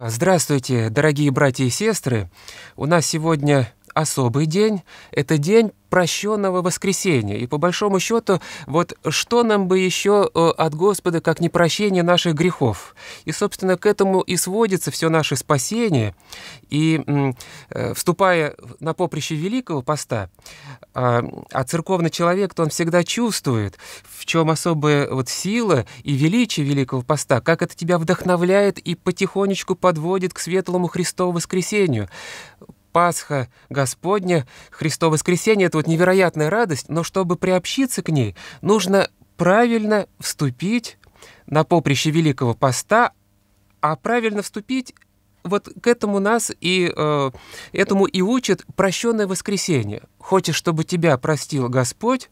Здравствуйте, дорогие братья и сестры! У нас сегодня особый день, это день прощенного воскресения. И по большому счету, вот что нам бы еще э, от Господа, как не прощение наших грехов? И, собственно, к этому и сводится все наше спасение. И э, вступая на поприще Великого Поста, а, а церковный человек, то он всегда чувствует, в чем особая вот сила и величие Великого Поста, как это тебя вдохновляет и потихонечку подводит к светлому Христову воскресению. Пасха Господня, Христово воскресение — это вот невероятная радость, но чтобы приобщиться к ней, нужно правильно вступить на поприще Великого Поста, а правильно вступить вот к этому нас и э, этому и учит прощенное воскресение. Хочешь, чтобы тебя простил Господь,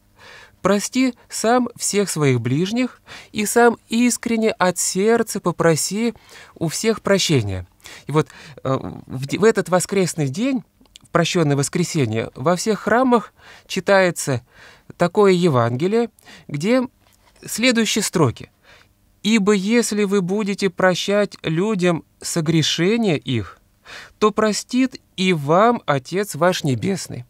прости сам всех своих ближних и сам искренне от сердца попроси у всех прощения. И вот э, в этот воскресный день, прощенное воскресенье, во всех храмах читается такое Евангелие, где следующие строки. «Ибо если вы будете прощать людям согрешения их, то простит и вам Отец ваш Небесный».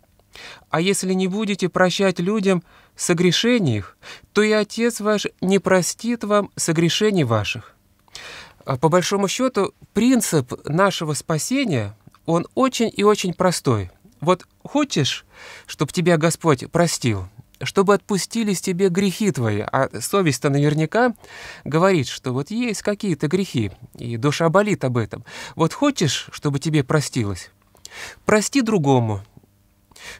А если не будете прощать людям согрешений их, то и Отец ваш не простит вам согрешений ваших». А, по большому счету, принцип нашего спасения, он очень и очень простой. Вот хочешь, чтобы тебя Господь простил, чтобы отпустились тебе грехи твои, а совесть-то наверняка говорит, что вот есть какие-то грехи, и душа болит об этом. Вот хочешь, чтобы тебе простилось? Прости другому,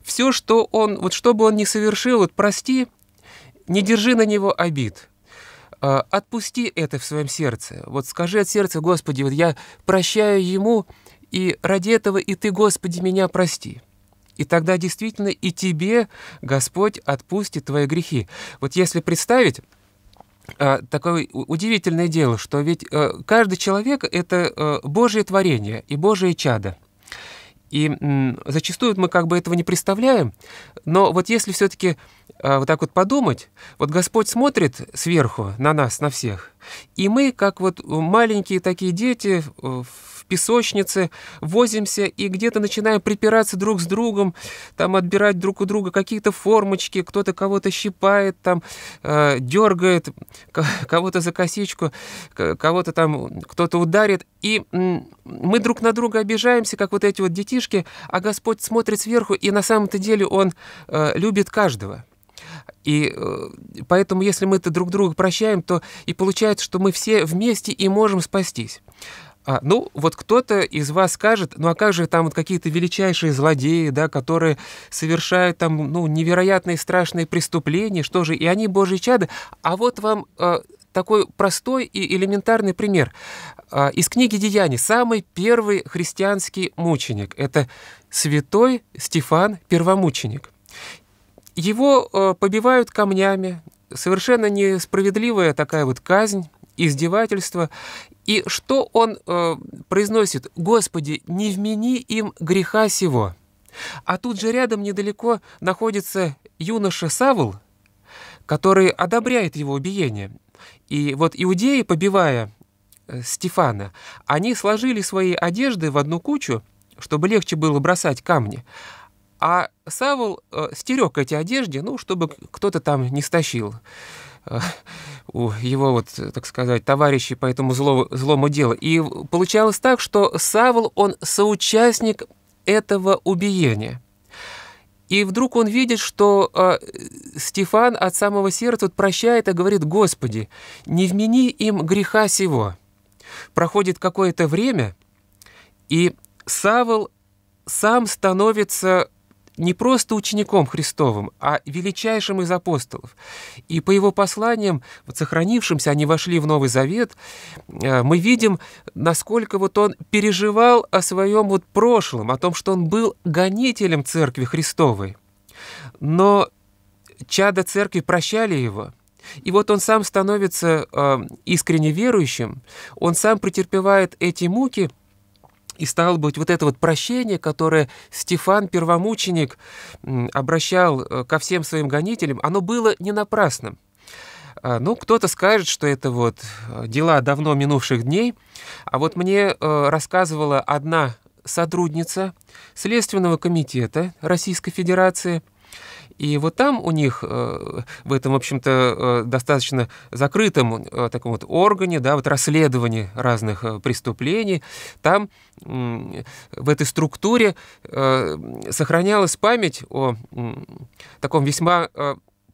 все, что он, вот что бы он ни совершил, вот прости, не держи на него обид. А, отпусти это в своем сердце. Вот скажи от сердца, Господи, вот я прощаю ему, и ради этого и ты, Господи, меня прости. И тогда действительно и тебе Господь отпустит твои грехи. Вот если представить, а, такое удивительное дело, что ведь э, каждый человек — это э, Божье творение и Божие чадо — и зачастую мы как бы этого не представляем, но вот если все-таки а, вот так вот подумать, вот Господь смотрит сверху на нас, на всех, и мы, как вот маленькие такие дети э, в песочнице, возимся и где-то начинаем припираться друг с другом, там отбирать друг у друга какие-то формочки, кто-то кого-то щипает, там э, дергает кого-то за косичку, кого-то там кто-то ударит, и мы друг на друга обижаемся, как вот эти вот детишки, а Господь смотрит сверху, и на самом-то деле Он э, любит каждого. И э, поэтому, если мы это друг друга прощаем, то и получается, что мы все вместе и можем спастись. А, ну, вот кто-то из вас скажет, ну а как же там вот какие-то величайшие злодеи, да, которые совершают там, ну, невероятные страшные преступления, что же, и они божьи чады. А вот вам э, такой простой и элементарный пример. Э, из книги «Деяний» самый первый христианский мученик. Это святой Стефан Первомученик. Его э, побивают камнями, совершенно несправедливая такая вот казнь, издевательства, и что он э, произносит? «Господи, не вмени им греха сего». А тут же рядом недалеко находится юноша Савл, который одобряет его убиение. И вот иудеи, побивая э, Стефана, они сложили свои одежды в одну кучу, чтобы легче было бросать камни. А Савл э, стерег эти одежды, ну, чтобы кто-то там не стащил. Э, у его, вот, э, так сказать, товарищей по этому злому, злому делу. И получалось так, что Савл, он соучастник этого убиения. И вдруг он видит, что э, Стефан от самого сердца вот прощает и говорит, «Господи, не вмени им греха сего». Проходит какое-то время, и Савл сам становится не просто учеником Христовым, а величайшим из апостолов. И по его посланиям, вот сохранившимся, они вошли в Новый Завет, э, мы видим, насколько вот он переживал о своем вот прошлом, о том, что он был гонителем Церкви Христовой. Но чада Церкви прощали его – и вот он сам становится э, искренне верующим, он сам претерпевает эти муки – и стало быть, вот это вот прощение, которое Стефан Первомученик обращал э, ко всем своим гонителям, оно было не напрасным. А, ну, кто-то скажет, что это вот э, дела давно минувших дней, а вот мне э, рассказывала одна сотрудница Следственного комитета Российской Федерации – и вот там у них, э, в этом, в общем-то, э, достаточно закрытом э, таком вот органе, да, вот расследовании разных преступлений, там в этой структуре сохранялась память о таком весьма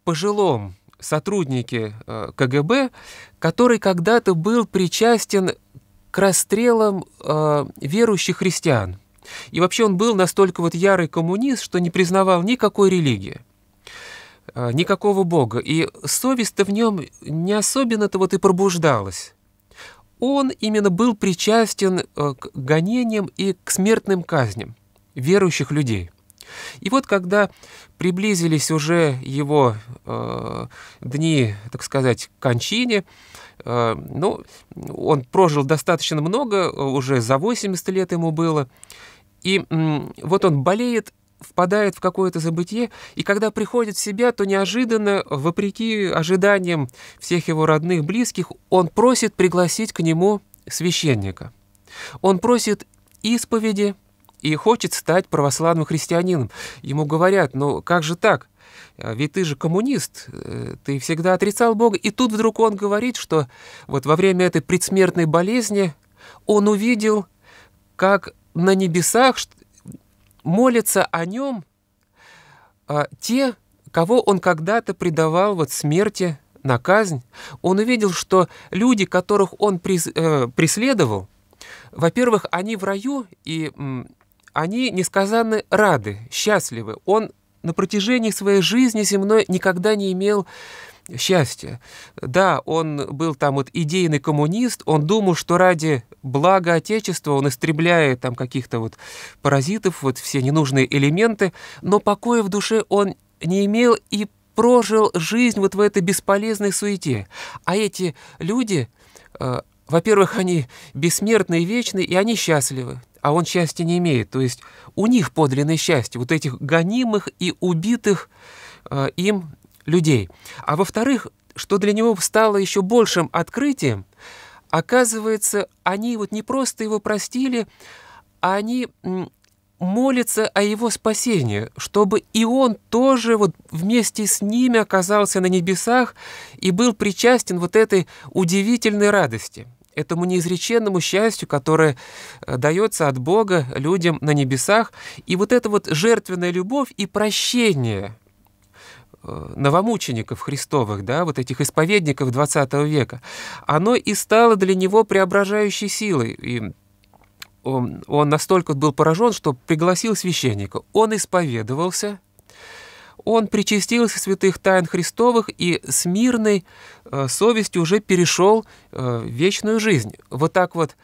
пожилом сотруднике КГБ, который когда-то был причастен к расстрелам верующих христиан. И вообще он был настолько вот ярый коммунист, что не признавал никакой религии. Э, никакого Бога, и совесть-то в нем не особенно-то вот и пробуждалась. Он именно был причастен э, к гонениям и к смертным казням верующих людей. И вот когда приблизились уже его э, дни, так сказать, к кончине, э, ну, он прожил достаточно много, э, уже за 80 лет ему было, и э, вот он болеет впадает в какое-то забытье, и когда приходит в себя, то неожиданно, вопреки ожиданиям всех его родных, близких, он просит пригласить к нему священника. Он просит исповеди и хочет стать православным христианином. Ему говорят, ну как же так? А ведь ты же коммунист, э, ты всегда отрицал Бога. И тут вдруг он говорит, что вот во время этой предсмертной болезни он увидел, как на небесах молятся о нем а, те, кого он когда-то предавал вот смерти на казнь, он увидел, что люди, которых он прис, э, преследовал, во-первых, они в раю, и м, они несказанно рады, счастливы. Он на протяжении своей жизни земной никогда не имел счастья. Да, он был там вот идейный коммунист, он думал, что ради блага Отечества он истребляет там каких-то вот паразитов, вот все ненужные элементы, но покоя в душе он не имел и прожил жизнь вот в этой бесполезной суете. А эти люди, э, во-первых, они бессмертны и вечны, и они счастливы, а он счастья не имеет. То есть у них подлинное счастье, вот этих гонимых и убитых э, им людей. А во-вторых, что для него стало еще большим открытием, оказывается, они вот не просто его простили, а они молятся о его спасении, чтобы и он тоже вот вместе с ними оказался на небесах и был причастен вот этой удивительной радости, этому неизреченному счастью, которое э, дается от Бога людям на небесах. И вот эта вот жертвенная любовь и прощение – Э, новомучеников христовых, да, вот этих исповедников XX века, оно и стало для него преображающей силой. И он, он настолько был поражен, что пригласил священника. Он исповедовался, он причастился святых тайн Христовых и с мирной э, совестью уже перешел э, в вечную жизнь. Вот так вот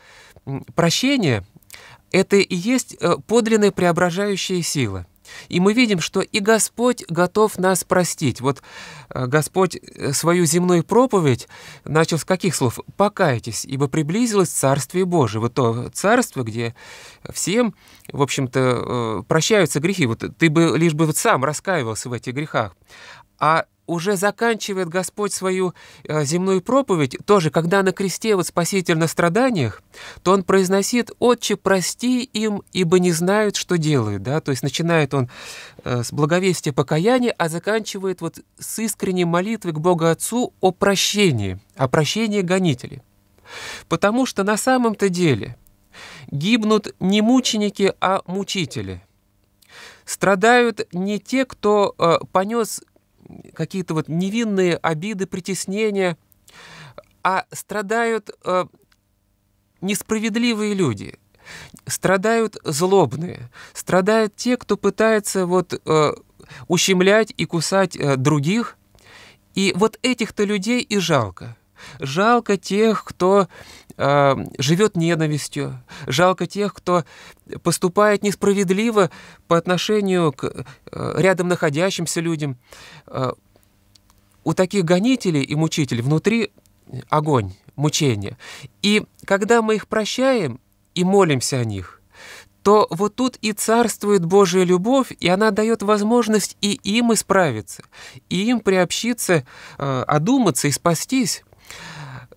прощение — это и есть э, подлинная преображающая сила — и мы видим, что и Господь готов нас простить. Вот э, Господь э, свою земную проповедь начал с каких слов? «Покайтесь, ибо приблизилось Царствие Божие». Вот то царство, где всем, в общем-то, э, прощаются грехи. Вот ты бы лишь бы вот сам раскаивался в этих грехах. А уже заканчивает Господь свою э, земную проповедь, тоже, когда на кресте вот Спаситель на страданиях, то он произносит «Отче, прости им, ибо не знают, что делают». Да? То есть начинает он э, с благовестия покаяния, а заканчивает вот с искренней молитвы к Богу Отцу о прощении, о прощении гонителей. Потому что на самом-то деле гибнут не мученики, а мучители – страдают не те, кто э, понес какие-то вот невинные обиды, притеснения, а страдают э, несправедливые люди, страдают злобные, страдают те, кто пытается вот э, ущемлять и кусать э, других, и вот этих-то людей и жалко. Жалко тех, кто э, а, живет ненавистью. Жалко тех, кто поступает несправедливо по отношению к э, рядом находящимся людям. Э, у таких гонителей и мучителей внутри огонь, мучение. И когда мы их прощаем и молимся о них, то вот тут и царствует Божья любовь, и она дает возможность и им исправиться, и им приобщиться, э, одуматься и спастись.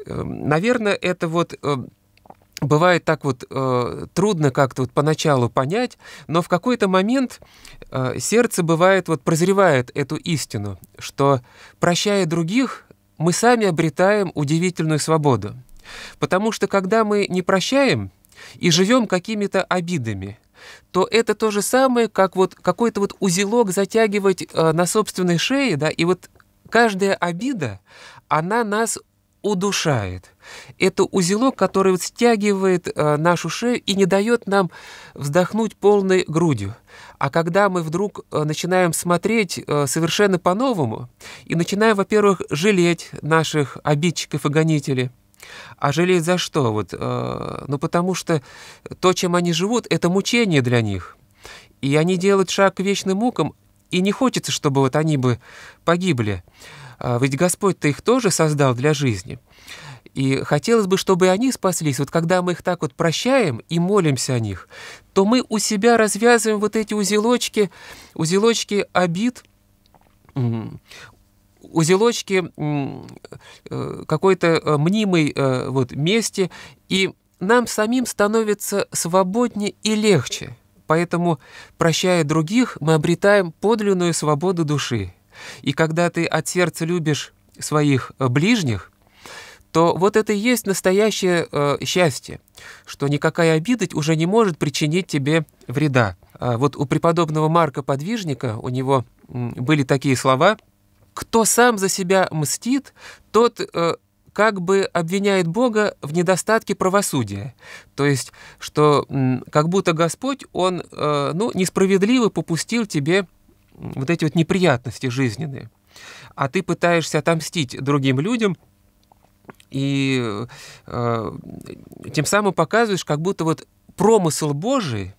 Эм, наверное, это вот э, бывает так вот э, трудно как-то вот поначалу понять, но в какой-то момент э, сердце бывает вот прозревает эту истину, что прощая других, мы сами обретаем удивительную свободу. Потому что когда мы не прощаем и живем какими-то обидами, то это то же самое, как вот какой-то вот узелок затягивать э, на собственной шее, да, и вот каждая обида, она нас удушает. Это узелок, который вот стягивает э, нашу шею и не дает нам вздохнуть полной грудью. А когда мы вдруг э, начинаем смотреть э, совершенно по-новому и начинаем, во-первых, жалеть наших обидчиков и гонителей, а жалеть за что? Вот, э, ну, потому что то, чем они живут, это мучение для них. И они делают шаг к вечным мукам, и не хочется, чтобы вот они бы погибли. А ведь Господь-то их тоже создал для жизни. И хотелось бы, чтобы они спаслись. Вот когда мы их так вот прощаем и молимся о них, то мы у себя развязываем вот эти узелочки, узелочки обид, узелочки э, какой-то э, мнимой э, вот мести, и нам самим становится свободнее и легче. Поэтому, прощая других, мы обретаем подлинную свободу души. И когда ты от сердца любишь своих э, ближних, то вот это и есть настоящее э, счастье, что никакая обида уже не может причинить тебе вреда. А вот у преподобного Марка Подвижника у него м, были такие слова «Кто сам за себя мстит, тот э, как бы обвиняет Бога в недостатке правосудия». То есть, что м, как будто Господь, Он э, ну, несправедливо попустил тебе вот эти вот неприятности жизненные, а ты пытаешься отомстить другим людям, и э, тем самым показываешь, как будто вот промысел Божий,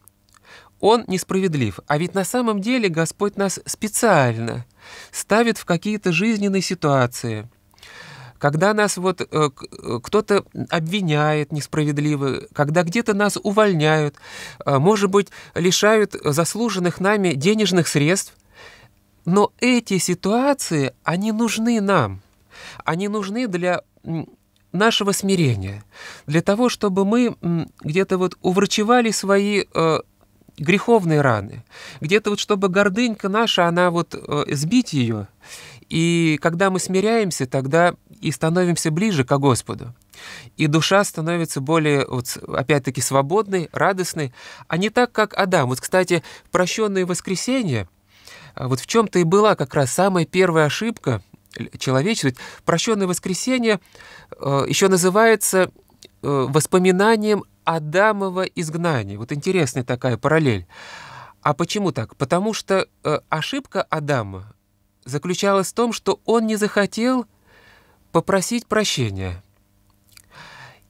он несправедлив. А ведь на самом деле Господь нас специально ставит в какие-то жизненные ситуации, когда нас вот э, э кто-то обвиняет несправедливо, когда где-то нас увольняют, э, может быть, лишают заслуженных нами денежных средств, но эти ситуации, они нужны нам. Они нужны для нашего смирения, для того, чтобы мы где-то вот уврачевали свои э, греховные раны, где-то вот чтобы гордынька наша, она вот э, сбить ее, и когда мы смиряемся, тогда и становимся ближе к Господу. И душа становится более, вот, опять-таки, свободной, радостной, а не так, как Адам. Вот, кстати, прощенное воскресенье — а вот в чем-то и была как раз самая первая ошибка человечества. прощенное воскресенье э, еще называется э, воспоминанием Адамова изгнания. Вот интересная такая параллель. А почему так? Потому что э, ошибка Адама заключалась в том, что он не захотел попросить прощения.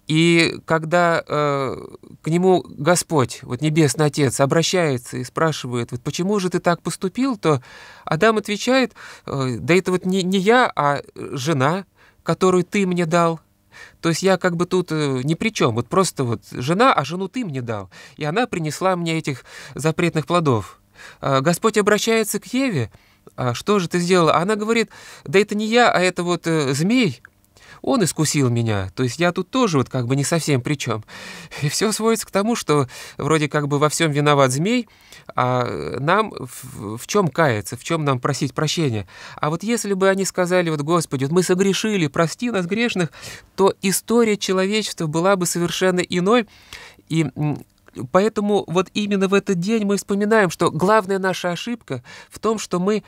И когда э, к нему Господь, вот Небесный Отец, обращается и спрашивает, вот почему же ты так поступил, то Адам отвечает, э, да это вот не, не я, а жена, которую ты мне дал. То есть я как бы тут э, ни при чем, вот просто вот жена, а жену ты мне дал, и она принесла мне этих запретных плодов. Э, Господь обращается к Еве, а что же ты сделала? Она говорит, да это не я, а это вот э, змей, он искусил меня, то есть я тут тоже вот как бы не совсем при чем. И все сводится к тому, что вроде как бы во всем виноват змей, а э, нам в, в чем каяться, в чем нам просить прощения. А вот если бы они сказали, вот Господи, вот мы согрешили, прости нас грешных, то история человечества была бы совершенно иной, и Поэтому вот именно в этот день мы вспоминаем, что главная наша ошибка в том, что мы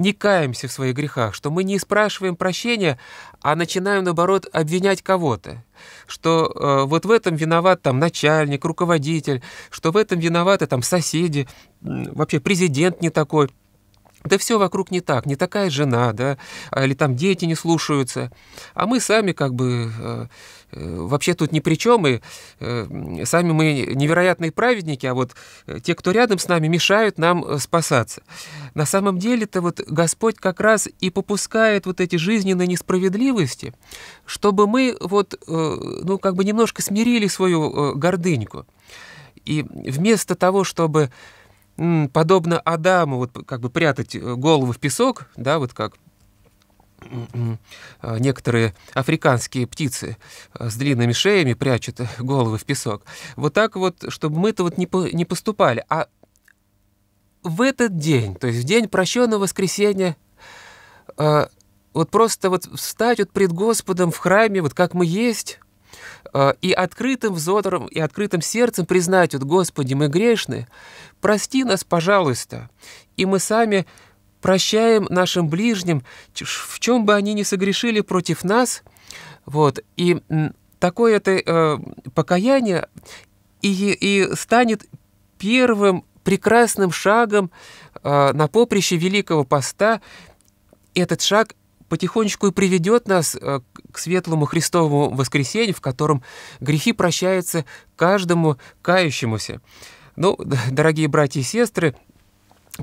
не каемся в своих грехах, что мы не спрашиваем прощения, а начинаем, наоборот, обвинять кого-то, что э, вот в этом виноват там начальник, руководитель, что в этом виноваты там соседи, вообще президент не такой – да все вокруг не так, не такая жена, да, а, или там дети не слушаются, а мы сами как бы э, э, вообще тут ни при чем, и э, сами мы невероятные праведники, а вот те, кто рядом с нами, мешают нам спасаться. На самом деле-то вот Господь как раз и попускает вот эти жизненные несправедливости, чтобы мы вот, ну, как бы немножко смирили свою гордыньку. И вместо того, чтобы подобно Адаму, вот как бы прятать э, голову в песок, да, вот как э, некоторые африканские птицы э, с длинными шеями прячут головы в песок. Вот так вот, чтобы мы-то вот не, по, не поступали. А в этот день, то есть в день прощенного воскресения, вот просто вот встать вот пред Господом в храме, вот как мы есть, Э, и открытым взором и открытым сердцем признать, вот, Господи, мы грешны, прости нас, пожалуйста, и мы сами прощаем нашим ближним, в чем бы они ни согрешили против нас, вот, и такое это э, покаяние и, и станет первым прекрасным шагом э, на поприще Великого Поста, этот шаг потихонечку и приведет нас э, к светлому Христовому воскресенью, в котором грехи прощаются каждому кающемуся. Ну, дорогие братья и сестры,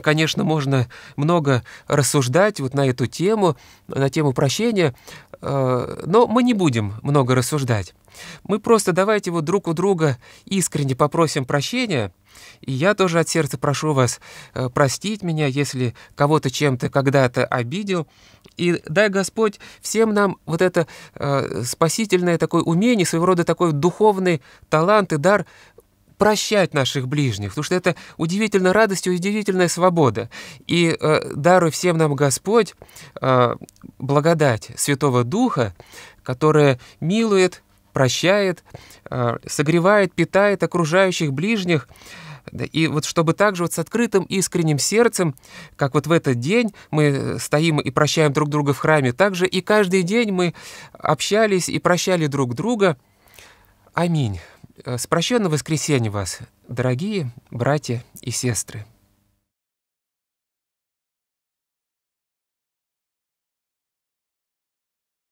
Конечно, можно много рассуждать вот на эту тему, на тему прощения, э, но мы не будем много рассуждать. Мы просто давайте вот друг у друга искренне попросим прощения, и я тоже от сердца прошу вас э, простить меня, если кого-то чем-то когда-то обидел, и дай Господь всем нам вот это э, спасительное такое умение, своего рода такой духовный талант и дар прощать наших ближних, потому что это удивительная радость и удивительная свобода. И э, даруй всем нам Господь э, благодать Святого Духа, которая милует, прощает, э, согревает, питает окружающих ближних, и вот чтобы также вот с открытым искренним сердцем, как вот в этот день мы э, стоим и прощаем друг друга в храме, также и каждый день мы общались и прощали друг друга. Аминь. Э, с прощенного воскресенья вас, дорогие братья и сестры.